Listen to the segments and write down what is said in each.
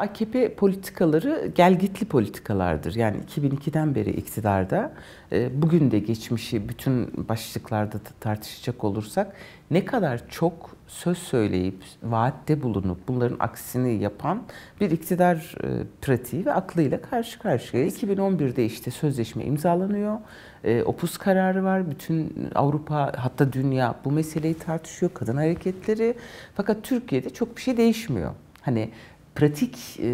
AKP politikaları gelgitli politikalardır. Yani 2002'den beri iktidarda, e, bugün de geçmişi bütün başlıklarda tartışacak olursak ne kadar çok söz söyleyip, vaatte bulunup bunların aksini yapan bir iktidar e, pratiği ve aklıyla karşı karşıya. 2011'de işte sözleşme imzalanıyor, e, opus kararı var, bütün Avrupa hatta dünya bu meseleyi tartışıyor, kadın hareketleri. Fakat Türkiye'de çok bir şey değişmiyor. Hani pratik e,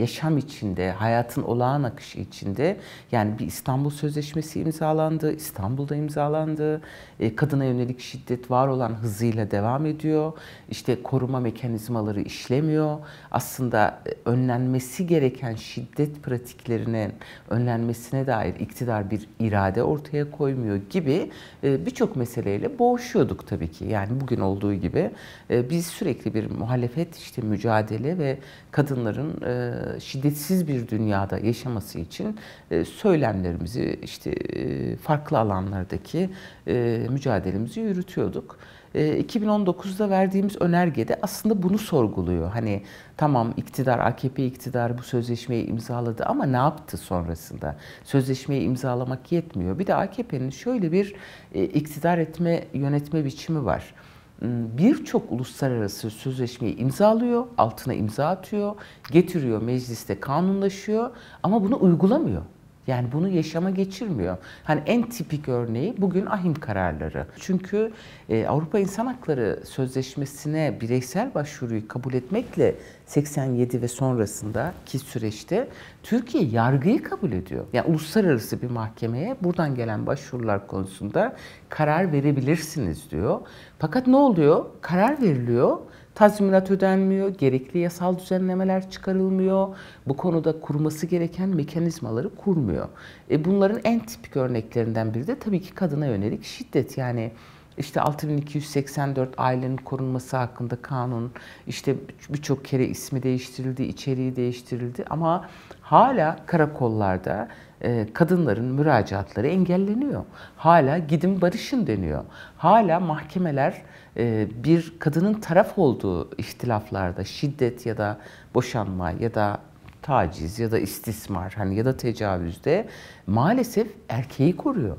yaşam içinde, hayatın olağan akışı içinde yani bir İstanbul Sözleşmesi imzalandı, İstanbul'da imzalandı. E, kadına yönelik şiddet var olan hızıyla devam ediyor. İşte koruma mekanizmaları işlemiyor. Aslında e, önlenmesi gereken şiddet pratiklerinin önlenmesine dair iktidar bir irade ortaya koymuyor gibi e, birçok meseleyle boğuşuyorduk tabii ki. Yani bugün olduğu gibi e, biz sürekli bir muhalefet işte mücadele ve kadınların e, şiddetsiz bir dünyada yaşaması için e, söylemlerimizi işte e, farklı alanlardaki e, mücadelemizi yürütüyorduk. 2019'da e, verdiğimiz önergede aslında bunu sorguluyor. Hani tamam iktidar, AKP iktidar bu sözleşmeyi imzaladı ama ne yaptı sonrasında? Sözleşmeyi imzalamak yetmiyor. Bir de AKP'nin şöyle bir e, iktidar etme, yönetme biçimi var. Iı, birçok uluslararası sözleşmeyi imzalıyor, altına imza atıyor, getiriyor, mecliste kanunlaşıyor ama bunu uygulamıyor. Yani bunu yaşama geçirmiyor. Hani en tipik örneği bugün ahim kararları. Çünkü e, Avrupa İnsan Hakları Sözleşmesi'ne bireysel başvuruyu kabul etmekle 87 ve sonrasındaki süreçte Türkiye yargıyı kabul ediyor. Yani uluslararası bir mahkemeye buradan gelen başvurular konusunda karar verebilirsiniz diyor. Fakat ne oluyor? Karar veriliyor. Tazminat ödenmiyor, gerekli yasal düzenlemeler çıkarılmıyor. Bu konuda kurması gereken mekanizmaları kurmuyor. E bunların en tipik örneklerinden biri de tabii ki kadına yönelik şiddet. Yani işte 6284 ailenin korunması hakkında kanun, işte birçok kere ismi değiştirildi, içeriği değiştirildi ama hala karakollarda e, kadınların müracaatları engelleniyor. Hala gidin barışın deniyor. Hala mahkemeler e, bir kadının taraf olduğu ihtilaflarda şiddet ya da boşanma ya da taciz ya da istismar hani ya da tecavüzde maalesef erkeği koruyor.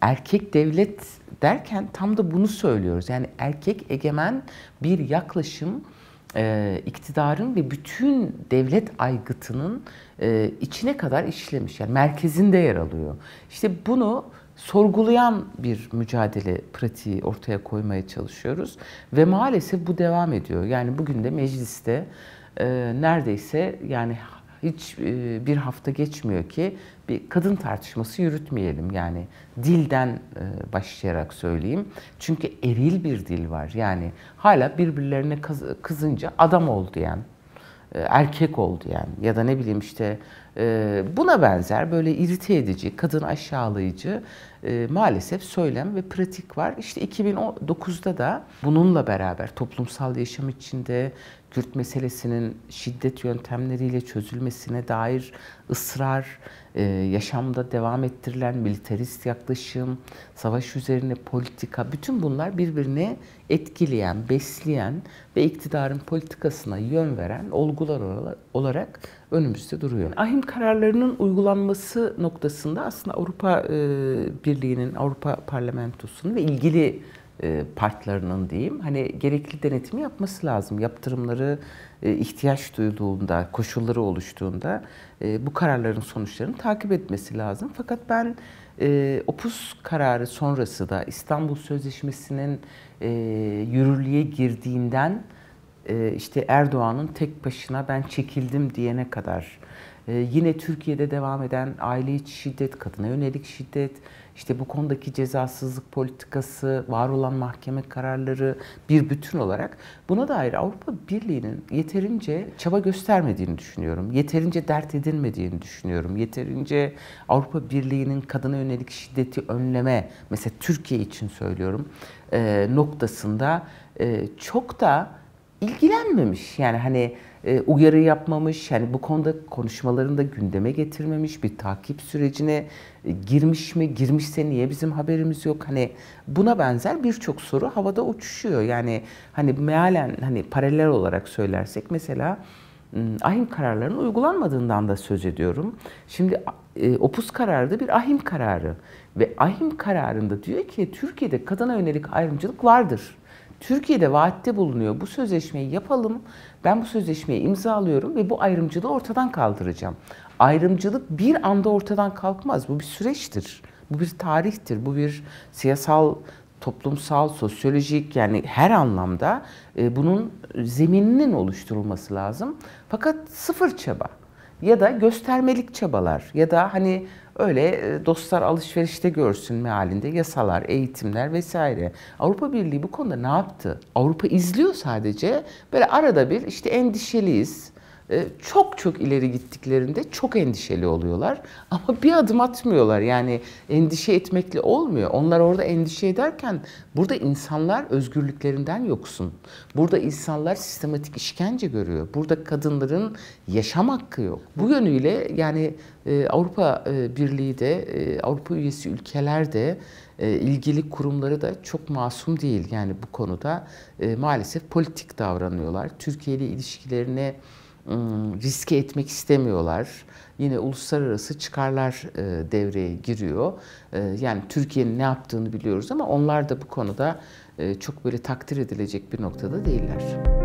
Erkek devlet derken tam da bunu söylüyoruz. Yani erkek egemen bir yaklaşım e, iktidarın ve bütün devlet aygıtının e, içine kadar işlemiş. Yani merkezinde yer alıyor. İşte bunu sorgulayan bir mücadele pratiği ortaya koymaya çalışıyoruz. Ve maalesef bu devam ediyor. Yani bugün de mecliste e, neredeyse yani hiç e, bir hafta geçmiyor ki bir kadın tartışması yürütmeyelim. Yani dilden e, başlayarak söyleyeyim. Çünkü eril bir dil var. Yani hala birbirlerine kızınca adam ol diyen, e, erkek ol diyen ya da ne bileyim işte buna benzer böyle irite edici, kadın aşağılayıcı maalesef söylem ve pratik var. İşte 2009'da da bununla beraber toplumsal yaşam içinde Kürt meselesinin şiddet yöntemleriyle çözülmesine dair ısrar, e, yaşamda devam ettirilen militarist yaklaşım, savaş üzerine politika, bütün bunlar birbirine etkileyen, besleyen ve iktidarın politikasına yön veren olgular olarak önümüzde duruyor. Ahim kararlarının uygulanması noktasında aslında Avrupa e, Birliği'nin, Avrupa Parlamentosu'nun ve ilgili e, partlarının diyeyim hani gerekli denetimi yapması lazım. Yaptırımları e, ihtiyaç duyulduğunda, koşulları oluştuğunda e, bu kararların sonuçlarını takip etmesi lazım. Fakat ben Opus kararı sonrası da İstanbul Sözleşmesi'nin yürürlüğe girdiğinden işte Erdoğan'ın tek başına ben çekildim diyene kadar yine Türkiye'de devam eden aile içi şiddet, kadına yönelik şiddet, işte bu konudaki cezasızlık politikası, var olan mahkeme kararları bir bütün olarak buna dair Avrupa Birliği'nin yeterince çaba göstermediğini düşünüyorum. Yeterince dert edilmediğini düşünüyorum. Yeterince Avrupa Birliği'nin kadına yönelik şiddeti önleme, mesela Türkiye için söylüyorum, e, noktasında e, çok da ilgilenmemiş. Yani hani e, uyarı yapmamış, yani bu konuda konuşmalarını da gündeme getirmemiş, bir takip sürecine e, girmiş mi, girmişse niye bizim haberimiz yok? Hani buna benzer birçok soru havada uçuşuyor. Yani hani mealen hani paralel olarak söylersek mesela ahim kararlarının uygulanmadığından da söz ediyorum. Şimdi e, opus kararı da bir ahim kararı ve ahim kararında diyor ki Türkiye'de kadına yönelik ayrımcılık vardır. Türkiye'de vaatte bulunuyor. Bu sözleşmeyi yapalım. Ben bu sözleşmeyi imzalıyorum ve bu ayrımcılığı ortadan kaldıracağım. Ayrımcılık bir anda ortadan kalkmaz. Bu bir süreçtir. Bu bir tarihtir. Bu bir siyasal toplumsal, sosyolojik yani her anlamda e, bunun zemininin oluşturulması lazım. Fakat sıfır çaba ya da göstermelik çabalar ya da hani öyle e, dostlar alışverişte görsün mealinde yasalar, eğitimler vesaire. Avrupa Birliği bu konuda ne yaptı? Avrupa izliyor sadece. Böyle arada bir işte endişeliyiz ee, çok çok ileri gittiklerinde çok endişeli oluyorlar. Ama bir adım atmıyorlar. Yani endişe etmekle olmuyor. Onlar orada endişe ederken burada insanlar özgürlüklerinden yoksun. Burada insanlar sistematik işkence görüyor. Burada kadınların yaşam hakkı yok. Bu yönüyle yani e, Avrupa e, Birliği de e, Avrupa üyesi ülkeler de ilgili kurumları da çok masum değil. Yani bu konuda maalesef politik davranıyorlar. Türkiye ile ilişkilerine Hmm, riske etmek istemiyorlar. Yine uluslararası çıkarlar e, devreye giriyor. E, yani Türkiye'nin ne yaptığını biliyoruz ama onlar da bu konuda e, çok böyle takdir edilecek bir noktada değiller.